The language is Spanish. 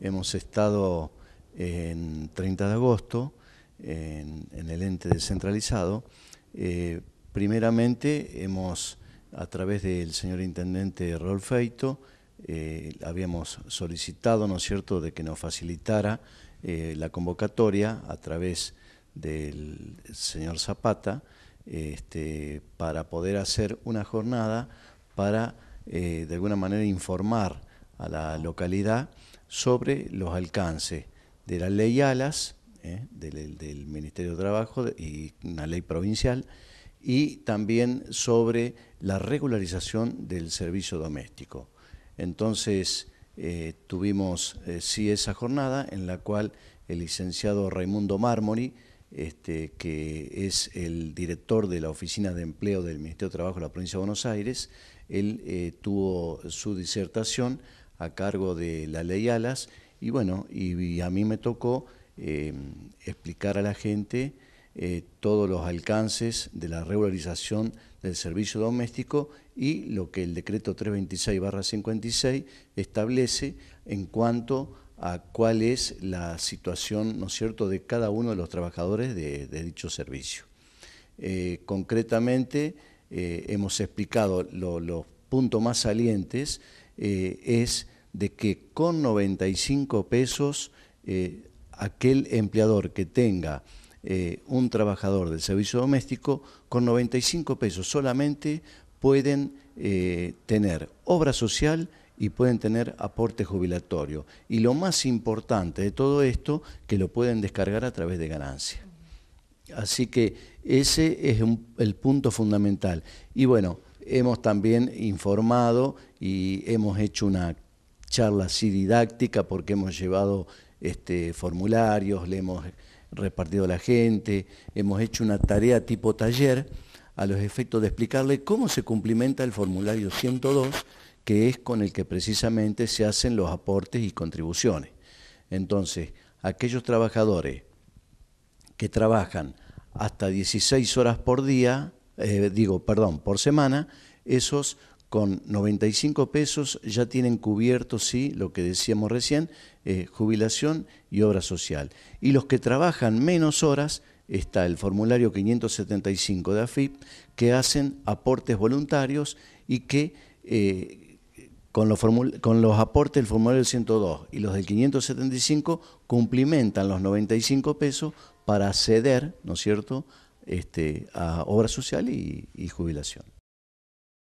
Hemos estado en 30 de agosto en, el ente descentralizado. Eh, primeramente hemos, a través del señor intendente Rolfeito, Feito, eh, habíamos solicitado, ¿no es cierto?, de que nos facilitara eh, la convocatoria a través del señor Zapata este, para poder hacer una jornada para, de alguna manera, informar a la localidad sobre los alcances de la ley ALAS, ¿eh? del, Ministerio de Trabajo y una ley provincial, y también sobre la regularización del servicio doméstico. Entonces, eh, tuvimos eh, sí esa jornada en la cual el licenciado Raimundo Marmori, este, que es el director de la Oficina de Empleo del Ministerio de Trabajo de la Provincia de Buenos Aires, él tuvo su disertación a cargo de la ley Alas, y bueno, y, a mí me tocó eh, explicar a la gente eh, todos los alcances de la regularización del servicio doméstico y lo que el decreto 326-56 establece en cuanto a cuál es la situación, ¿no es cierto?, de cada uno de los trabajadores de, dicho servicio. Eh, concretamente, hemos explicado los puntos más salientes eh, es de que con 95 pesos eh, aquel empleador que tenga eh, un trabajador del servicio doméstico, con 95 pesos solamente pueden tener obra social y pueden tener aporte jubilatorio. Y lo más importante de todo esto, que lo pueden descargar a través de ganancia. Así que ese es el punto fundamental. Y bueno, hemos también informado y hemos hecho una charla así didáctica porque hemos llevado este, formularios, le hemos repartido a la gente, hemos hecho una tarea tipo taller a los efectos de explicarle cómo se cumplimenta el formulario 102, que es con el que precisamente se hacen los aportes y contribuciones. Entonces, aquellos trabajadores que trabajan hasta 16 horas por día, eh, digo, perdón, por semana, esos con 95 pesos ya tienen cubierto, sí, lo que decíamos recién, eh, jubilación y obra social. Y los que trabajan menos horas, está el formulario 575 de AFIP, que hacen aportes voluntarios y que eh, con, los con los aportes del formulario 102 y los del 575 cumplimentan los 95 pesos para acceder, ¿no es cierto?, este, a obra social y jubilación.